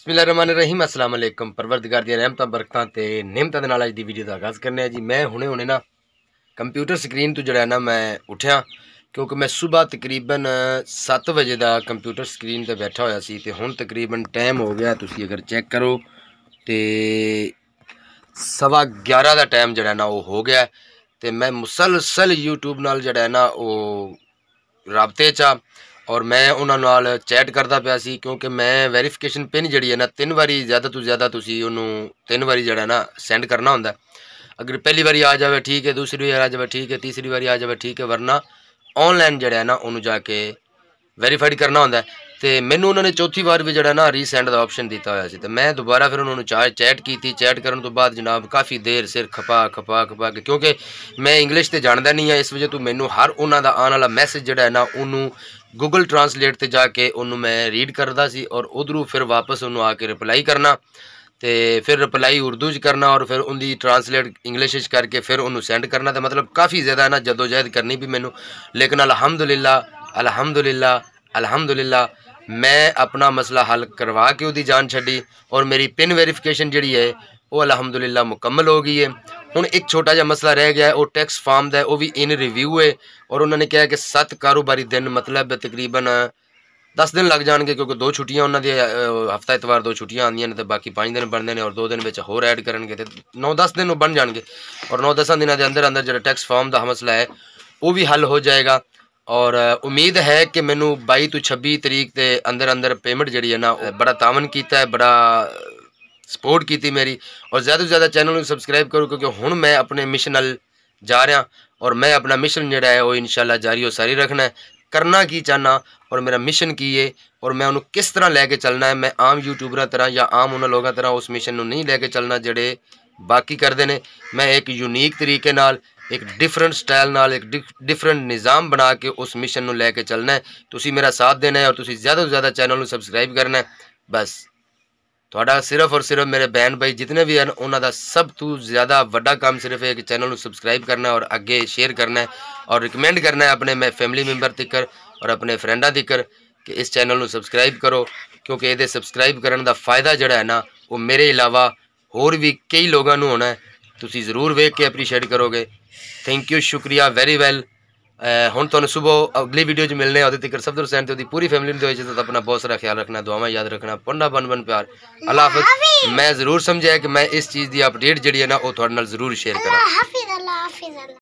ਬਿਸਮਿਲ੍ਲਾਹਿਰਰਹਿਮਾਨਿਰਰਹੀਮ ਅਸਲਾਮ ਅਲੈਕਮ ਪਰਵਰਦਗਾਰ ਦੀਆਂ ਰਹਿਮਤਾਂ ਬਰਕਤਾਂ ਤੇ ਨਿਮਤਾਂ ਦੇ ਨਾਲ ਅੱਜ ਦੀ ਵੀਡੀਓ ਦਾ ਆਗਾਜ਼ ਕਰਨੇ ਆ ਜੀ ਮੈਂ ਹੁਣੇ ਹੁਣੇ ਨਾ ਕੰਪਿਊਟਰ ਸਕਰੀਨ ਤੋਂ ਜਿਹੜਾ ਨਾ ਮੈਂ ਉਠਿਆ ਕਿਉਂਕਿ ਮੈਂ ਸਵੇਰ ਤਕਰੀਬਨ 7 ਵਜੇ ਦਾ ਕੰਪਿਊਟਰ ਸਕਰੀਨ ਤੇ ਬੈਠਾ ਹੋਇਆ ਸੀ ਤੇ ਹੁਣ ਤਕਰੀਬਨ ਟਾਈਮ ਹੋ ਗਿਆ ਤੁਸੀਂ ਅਗਰ ਚੈੱਕ ਕਰੋ ਤੇ ਸਵਾ 11 ਦਾ ਟਾਈਮ ਜਿਹੜਾ ਨਾ ਉਹ ਹੋ ਗਿਆ ਤੇ ਮੈਂ ਮੁਸਲਸਲ YouTube ਨਾਲ ਜਿਹੜਾ ਨਾ ਉਹ ਰਾਬਤੇ ਚ ਆ ਔਰ ਮੈਂ ਉਹਨਾਂ ਨਾਲ ਚੈਟ ਕਰਦਾ ਪਿਆ ਸੀ ਕਿਉਂਕਿ ਮੈਂ ਵੈਰੀਫਿਕੇਸ਼ਨ ਪਿਨ ਜਿਹੜੀ ਹੈ ਨਾ ਤਿੰਨ ਵਾਰੀ ਜ਼ਿਆਦਾ ਤੋਂ ਜ਼ਿਆਦਾ ਤੁਸੀਂ ਉਹਨੂੰ ਤਿੰਨ ਵਾਰੀ ਜਿਹੜਾ ਨਾ ਸੈਂਡ ਕਰਨਾ ਹੁੰਦਾ ਅਗਰ ਪਹਿਲੀ ਵਾਰੀ ਆ ਜਾਵੇ ਠੀਕ ਹੈ ਦੂਸਰੀ ਵਾਰੀ ਆ ਜਾਵੇ ਠੀਕ ਹੈ ਤੀਸਰੀ ਵਾਰੀ ਆ ਜਾਵੇ ਠੀਕ ਹੈ ਵਰਨਾ ਆਨਲਾਈਨ ਜਿਹੜਾ ਹੈ ਨਾ ਉਹਨੂੰ ਜਾ ਕੇ ਵੈਰੀਫਾਈਡ ਕਰਨਾ ਹੁੰਦਾ ਤੇ ਮੈਨੂੰ ਉਹਨਾਂ ਨੇ ਚੌਥੀ ਵਾਰ ਵੀ ਜਿਹੜਾ ਨਾ ਰੀਸੈਂਡ ਦਾ ਆਪਸ਼ਨ ਦਿੱਤਾ ਹੋਇਆ ਸੀ ਤੇ ਮੈਂ ਦੁਬਾਰਾ ਫਿਰ ਉਹਨਾਂ ਨੂੰ ਚਾਹ ਚੈਟ ਕੀਤੀ ਚੈਟ ਕਰਨ ਤੋਂ ਬਾਅਦ ਜਨਾਬ ਕਾਫੀ ਦੇਰ ਸਿਰ ਖਪਾ ਖਪਾ ਖਪਾ ਕੇ ਕਿਉਂਕਿ ਮੈਂ ਇੰਗਲਿਸ਼ ਤੇ ਜਾਣਦਾ ਨਹੀਂ ਆ ਇਸ ਵਜ੍ਹਾ ਤੋਂ ਮੈਨੂੰ ਹਰ ਉਹਨਾਂ ਦਾ ਆਉਣ ਵਾਲਾ ਮੈਸੇਜ ਜਿਹੜਾ ਹੈ ਨਾ ਉਹਨੂੰ ਗੂਗਲ ਟਰਾਂਸਲੇਟ ਤੇ ਜਾ ਕੇ ਉਹਨੂੰ ਮੈਂ ਰੀਡ ਕਰਦਾ ਸੀ ਔਰ ਉਧਰੋਂ ਫਿਰ ਵਾਪਸ ਉਹਨੂੰ ਆ ਕੇ ਰਿਪਲਾਈ ਕਰਨਾ ਤੇ ਫਿਰ ਰਿਪਲਾਈ ਉਰਦੂ 'ਚ ਕਰਨਾ ਔਰ ਫਿਰ ਉਹਦੀ ਟਰਾਂਸਲੇਟ ਇੰਗਲਿਸ਼ 'ਚ ਕਰਕੇ ਫਿਰ ਉਹਨੂੰ ਸੈਂਡ ਕਰਨਾ ਤੇ ਮਤਲਬ ਕਾਫੀ ਜ਼ਿਆਦਾ ਨਾ ਜਦੋਜਹਿਦ ਕਰਨੀ ਵੀ ਮੈਨੂੰ ਲੇਕਿਨ ਅਲਹਮਦੁਲਿਲਾ ਅਲਹਮਦੁਲਿਲਾ ਅਲਹਮਦੁਲਿਲਾ ਮੈਂ ਆਪਣਾ ਮਸਲਾ ਹੱਲ ਕਰਵਾ ਕੇ ਉਹਦੀ ਜਾਨ ਛੱਡੀ ਔਰ ਮੇਰੀ ਪਿਨ ਵੈਰੀਫਿਕੇਸ਼ਨ ਜਿਹੜੀ ਹੈ ਉਹ ਅਲਹਮਦੁਲਿਲਾ ਮੁਕੰਮਲ ਹੋ ਗਈ ਹੈ ਹੁਣ ਇੱਕ ਛੋਟਾ ਜਿਹਾ ਮਸਲਾ ਰਹਿ ਗਿਆ ਉਹ ਟੈਕਸ ਫਾਰਮ ਦਾ ਉਹ ਵੀ ਇਨ ਰਿਵਿਊ ਹੈ ਔਰ ਉਹਨਾਂ ਨੇ ਕਿਹਾ ਕਿ ਸੱਤ ਕਾਰੋਬਾਰੀ ਦਿਨ ਮਤਲਬ ਤਕਰੀਬਨ 10 ਦਿਨ ਲੱਗ ਜਾਣਗੇ ਕਿਉਂਕਿ ਦੋ ਛੁੱਟੀਆਂ ਉਹਨਾਂ ਦੀ ਹਫਤਾ ਇਤਵਾਰ ਦੋ ਛੁੱਟੀਆਂ ਆਉਂਦੀਆਂ ਨੇ ਤੇ ਬਾਕੀ 5 ਦਿਨ ਬਣਦੇ ਨੇ ਔਰ 2 ਦਿਨ ਵਿੱਚ ਹੋਰ ਐਡ ਕਰਨਗੇ ਤੇ 9-10 ਦਿਨ ਉਹ ਬਣ ਜਾਣਗੇ ਔਰ 9-10 ਦਿਨਾਂ ਦੇ ਅੰਦਰ ਅੰਦਰ ਜਿਹੜਾ ਟੈਕਸ ਫਾਰਮ ਦਾ ਮਸਲਾ ਹੈ ਉਹ ਵੀ ਹੱਲ ਹੋ ਜਾਏਗਾ ਔਰ ਉਮੀਦ ਹੈ ਕਿ ਮੈਨੂੰ 22 ਤੋਂ 26 ਤਰੀਕ ਦੇ ਅੰਦਰ ਅੰਦਰ ਪੇਮੈਂਟ ਜਿਹੜੀ ਹੈ ਨਾ ਉਹ ਬੜਾ ਤਾਮਨ ਕੀਤਾ ਹੈ ਬੜਾ ਸਪੋਰਟ ਕੀਤੀ ਮੇਰੀ ਔਰ ਜ਼ਿਆਦਾ ਤੋਂ ਜ਼ਿਆਦਾ ਚੈਨਲ ਨੂੰ ਸਬਸਕ੍ਰਾਈਬ ਕਰੋ ਕਿਉਂਕਿ ਹੁਣ ਮੈਂ ਆਪਣੇ ਮਿਸ਼ਨ ਨਾਲ ਜਾ ਰਿਹਾ ਔਰ ਮੈਂ ਆਪਣਾ ਮਿਸ਼ਨ ਜਿਹੜਾ ਹੈ ਉਹ ਇਨਸ਼ਾਅੱਲਾ ਜਾਰੀ ਹੋ ਸਾਰੀ ਰੱਖਣਾ ਹੈ ਕਰਨਾ ਕੀ ਚਾਹਨਾ ਔਰ ਮੇਰਾ ਮਿਸ਼ਨ ਕੀ ਹੈ ਔਰ ਮੈਂ ਉਹਨੂੰ ਕਿਸ ਤਰ੍ਹਾਂ ਲੈ ਕੇ ਚੱਲਣਾ ਹੈ ਮੈਂ ਆਮ ਯੂਟਿਊਬਰਾਂ ਤਰ੍ਹਾਂ ਜਾਂ ਆਮ ਉਹਨਾਂ ਲੋਕਾਂ ਤਰ੍ਹਾਂ ਉਸ ਮਿਸ਼ਨ ਨੂੰ ਨਹੀਂ ਲੈ ਕੇ ਚੱਲਣਾ ਜਿਹੜੇ ਬਾਕੀ ਕਰਦੇ ਨੇ ਮੈਂ ਇੱਕ ਯੂਨੀਕ ਤਰੀਕੇ ਨਾਲ ਇੱਕ ਡਿਫਰੈਂਟ ਸਟਾਈਲ ਨਾਲ ਇੱਕ ਡਿਫਰੈਂਟ ਨਿਜ਼ਾਮ ਬਣਾ ਕੇ ਉਸ ਮਿਸ਼ਨ ਨੂੰ ਲੈ ਕੇ ਚੱਲਣਾ ਹੈ ਤੁਸੀਂ ਮੇਰਾ ਸਾਥ ਦੇਣਾ ਹੈ ਔਰ ਤੁਸੀਂ ਜ਼ਿਆਦਾ ਤੋਂ ਜ਼ਿਆਦਾ ਚੈਨਲ ਨੂੰ ਸਬਸਕ੍ਰਾਈਬ ਕਰਨਾ ਹੈ ਬਸ ਤੁਹਾਡਾ ਸਿਰਫ ਔਰ ਸਿਰਫ ਮੇਰੇ ਬੈਨ ਭਾਈ ਜਿੰਨੇ ਵੀ ਹਨ ਉਹਨਾਂ ਦਾ ਸਭ ਤੋਂ ਜ਼ਿਆਦਾ ਵੱਡਾ ਕੰਮ ਸਿਰਫ ਇਹ ਕਿ ਚੈਨਲ ਨੂੰ ਸਬਸਕ੍ਰਾਈਬ ਕਰਨਾ ਔਰ ਅੱਗੇ ਸ਼ੇਅਰ ਕਰਨਾ ਔਰ ਰਿਕਮੈਂਡ ਕਰਨਾ ਹੈ ਆਪਣੇ ਮੈਂ ਫੈਮਿਲੀ ਮੈਂਬਰ ਤੱਕਰ ਔਰ ਆਪਣੇ ਫਰੈਂਡਾਂ ਤੱਕਰ ਕਿ ਇਸ ਚੈਨਲ ਨੂੰ ਸਬਸਕ੍ਰਾਈਬ ਕਰੋ ਕਿਉਂਕਿ ਇਹਦੇ ਸਬਸਕ੍ਰਾਈਬ ਕਰਨ ਦਾ ਫਾਇਦਾ ਜਿਹੜਾ ਹੈ ਨਾ ਉਹ ਮੇਰੇ ਇਲਾਵਾ ਹੋਰ ਵੀ ਕਈ ਲੋਕਾਂ ਨੂੰ ਹੋਣਾ ਹੈ ਤੁਸੀਂ ਜ਼ਰੂਰ ਵੇਖ ਕੇ ਅਪਰੀਸ਼ੀਏਟ ਕਰੋਗੇ ਥੈਂਕ ਯੂ ਸ਼ੁਕਰੀਆ ਵੈਰੀ ਵੈਲ ਹੁਣ ਤੁਹਾਨੂੰ ਸਵੇਰ ਅਗਲੀ ਵੀਡੀਓ 'ਚ ਮਿਲਨੇ ਆਦੇ ਤੱਕ ਸਬਦਰ ਹੁਸੈਨ ਤੇ ਉਹਦੀ ਪੂਰੀ ਫੈਮਿਲੀ ਨੂੰ ਦਿਓ ਇਜਾਜ਼ਤ ਆਪਣਾ ਬਹੁਤ ਸਾਰਾ ਖਿਆਲ ਰੱਖਣਾ ਦੁਆਵਾਂ ਯਾਦ ਰੱਖਣਾ ਪੰਡਾ ਬਨ ਬਨ ਪਿਆਰ ਅੱਲਾ ਹਾਫਿਜ਼ ਮੈਂ ਜ਼ਰੂਰ ਸਮਝਿਆ ਕਿ ਮੈਂ ਇਸ ਚੀਜ਼ ਦੀ ਅਪਡੇਟ ਜਿਹੜੀ ਹੈ ਨਾ ਉਹ ਤੁਹਾਡੇ ਨਾਲ ਜ਼ਰੂਰ ਸ਼ੇਅਰ ਕਰਾਂ ਅੱਲਾ ਹਾਫਿਜ਼ ਅੱਲਾ ਹਾਫਿਜ਼